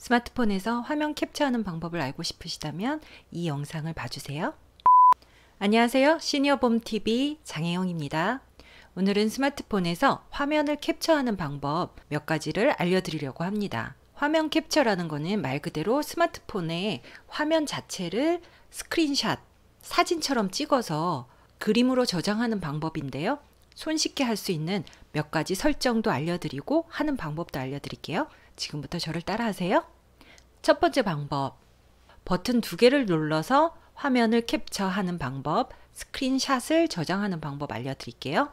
스마트폰에서 화면 캡처하는 방법을 알고 싶으시다면 이 영상을 봐주세요. 안녕하세요. 시니어봄TV 장혜영입니다. 오늘은 스마트폰에서 화면을 캡처하는 방법 몇 가지를 알려드리려고 합니다. 화면 캡처라는 것은 말 그대로 스마트폰의 화면 자체를 스크린샷, 사진처럼 찍어서 그림으로 저장하는 방법인데요. 손쉽게 할 수 있는 몇 가지 설정도 알려드리고 하는 방법도 알려드릴게요. 지금부터 저를 따라하세요. 첫 번째 방법. 버튼 두 개를 눌러서 화면을 캡처하는 방법, 스크린샷을 저장하는 방법 알려드릴게요.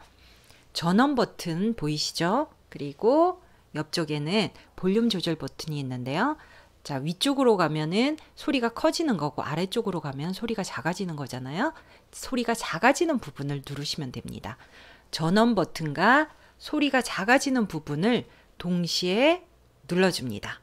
전원 버튼 보이시죠? 그리고 옆쪽에는 볼륨 조절 버튼이 있는데요. 자, 위쪽으로 가면은 소리가 커지는 거고 아래쪽으로 가면 소리가 작아지는 거잖아요. 소리가 작아지는 부분을 누르시면 됩니다. 전원 버튼과 소리가 작아지는 부분을 동시에 눌러줍니다.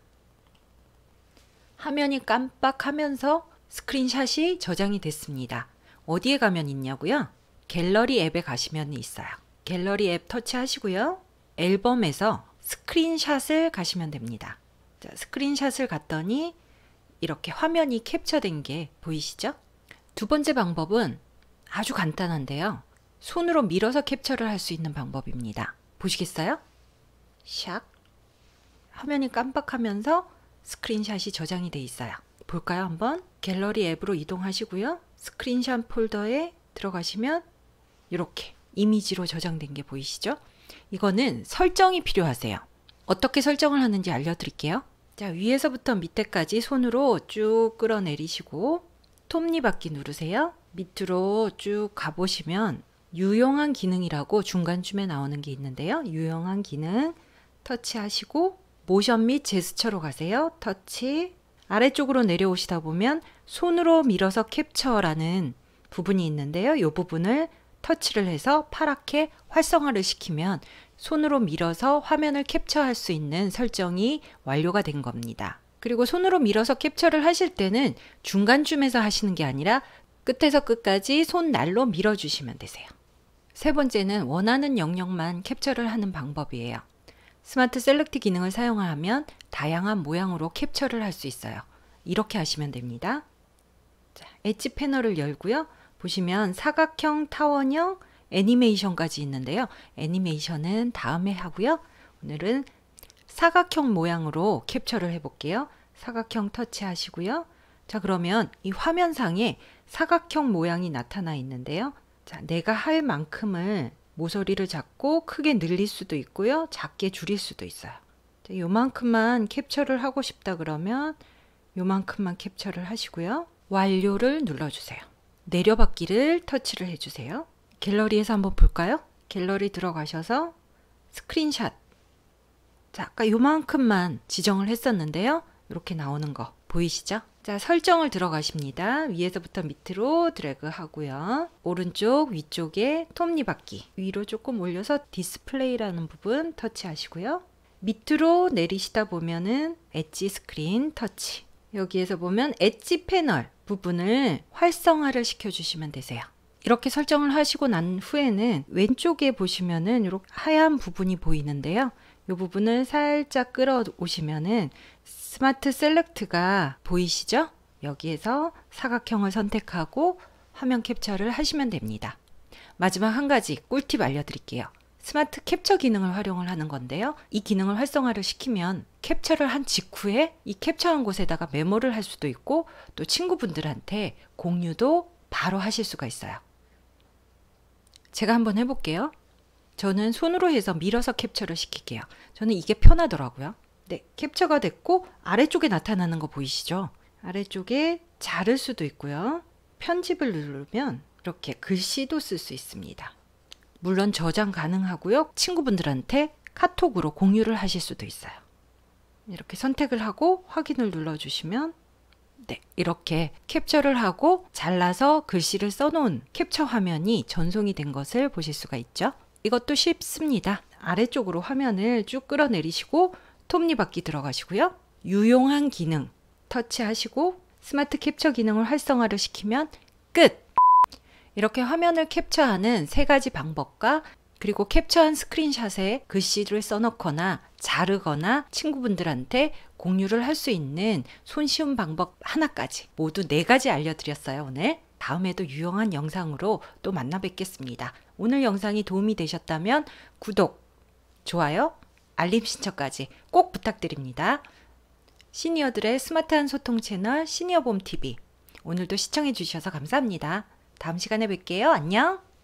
화면이 깜빡하면서 스크린샷이 저장이 됐습니다. 어디에 가면 있냐고요? 갤러리 앱에 가시면 있어요. 갤러리 앱 터치하시고요. 앨범에서 스크린샷을 가시면 됩니다. 자, 스크린샷을 갔더니 이렇게 화면이 캡처된 게 보이시죠? 두 번째 방법은 아주 간단한데요. 손으로 밀어서 캡처를 할 수 있는 방법입니다. 보시겠어요? 샥 화면이 깜빡하면서 스크린샷이 저장이 돼 있어요. 볼까요? 한번 갤러리 앱으로 이동하시고요. 스크린샷 폴더에 들어가시면 이렇게 이미지로 저장된 게 보이시죠? 이거는 설정이 필요하세요. 어떻게 설정을 하는지 알려드릴게요. 자, 위에서부터 밑에까지 손으로 쭉 끌어내리시고 톱니바퀴 누르세요. 밑으로 쭉 가보시면 유용한 기능이라고 중간쯤에 나오는 게 있는데요. 유용한 기능 터치하시고 모션 및 제스처로 가세요. 터치. 아래쪽으로 내려오시다 보면 손으로 밀어서 캡처라는 부분이 있는데요. 이 부분을 터치를 해서 파랗게 활성화를 시키면 손으로 밀어서 화면을 캡처할 수 있는 설정이 완료가 된 겁니다. 그리고 손으로 밀어서 캡처를 하실 때는 중간쯤에서 하시는 게 아니라 끝에서 끝까지 손 날로 밀어주시면 되세요. 세 번째는 원하는 영역만 캡처를 하는 방법이에요. 스마트 셀렉트 기능을 사용하면 다양한 모양으로 캡처를 할 수 있어요. 이렇게 하시면 됩니다. 자, 엣지 패널을 열고요. 보시면 사각형, 타원형, 애니메이션까지 있는데요. 애니메이션은 다음에 하고요. 오늘은 사각형 모양으로 캡처를 해볼게요. 사각형 터치하시고요. 자 그러면 이 화면상에 사각형 모양이 나타나 있는데요. 자 내가 할 만큼을 모서리를 잡고 크게 늘릴 수도 있고요. 작게 줄일 수도 있어요. 요만큼만 캡처를 하고 싶다 그러면 요만큼만 캡처를 하시고요. 완료를 눌러주세요. 내려받기를 터치를 해주세요. 갤러리에서 한번 볼까요? 갤러리 들어가셔서 스크린샷 자, 아까 요만큼만 지정을 했었는데요. 이렇게 나오는 거 보이시죠? 자, 설정을 들어가십니다. 위에서부터 밑으로 드래그 하고요. 오른쪽 위쪽에 톱니바퀴 위로 조금 올려서 디스플레이라는 부분 터치하시고요. 밑으로 내리시다 보면은 엣지 스크린 터치 여기에서 보면 엣지 패널 부분을 활성화를 시켜주시면 되세요. 이렇게 설정을 하시고 난 후에는 왼쪽에 보시면은 이렇게 하얀 부분이 보이는데요. 이 부분을 살짝 끌어오시면은 스마트 셀렉트가 보이시죠? 여기에서 사각형을 선택하고 화면 캡처를 하시면 됩니다. 마지막 한 가지 꿀팁 알려드릴게요. 스마트 캡처 기능을 활용을 하는 건데요. 이 기능을 활성화를 시키면 캡처를 한 직후에 이 캡처한 곳에다가 메모를 할 수도 있고 또 친구분들한테 공유도 바로 하실 수가 있어요. 제가 한번 해볼게요. 저는 손으로 해서 밀어서 캡처를 시킬게요. 저는 이게 편하더라고요. 네, 캡처가 됐고 아래쪽에 나타나는 거 보이시죠? 아래쪽에 자를 수도 있고요. 편집을 누르면 이렇게 글씨도 쓸 수 있습니다. 물론 저장 가능하고요. 친구분들한테 카톡으로 공유를 하실 수도 있어요. 이렇게 선택을 하고 확인을 눌러주시면 네, 이렇게 캡처를 하고 잘라서 글씨를 써놓은 캡처 화면이 전송이 된 것을 보실 수가 있죠. 이것도 쉽습니다. 아래쪽으로 화면을 쭉 끌어내리시고 톱니바퀴 들어가시고요. 유용한 기능 터치하시고 스마트 캡처 기능을 활성화를 시키면 끝! 이렇게 화면을 캡처하는 세 가지 방법과 그리고 캡처한 스크린샷에 글씨를 써넣거나 자르거나 친구분들한테 공유를 할 수 있는 손쉬운 방법 하나까지 모두 네 가지 알려드렸어요 오늘. 다음에도 유용한 영상으로 또 만나 뵙겠습니다. 오늘 영상이 도움이 되셨다면 구독, 좋아요, 알림 신청까지 꼭 부탁드립니다. 시니어들의 스마트한 소통 채널 시니어봄TV 오늘도 시청해 주셔서 감사합니다. 다음 시간에 뵐게요. 안녕!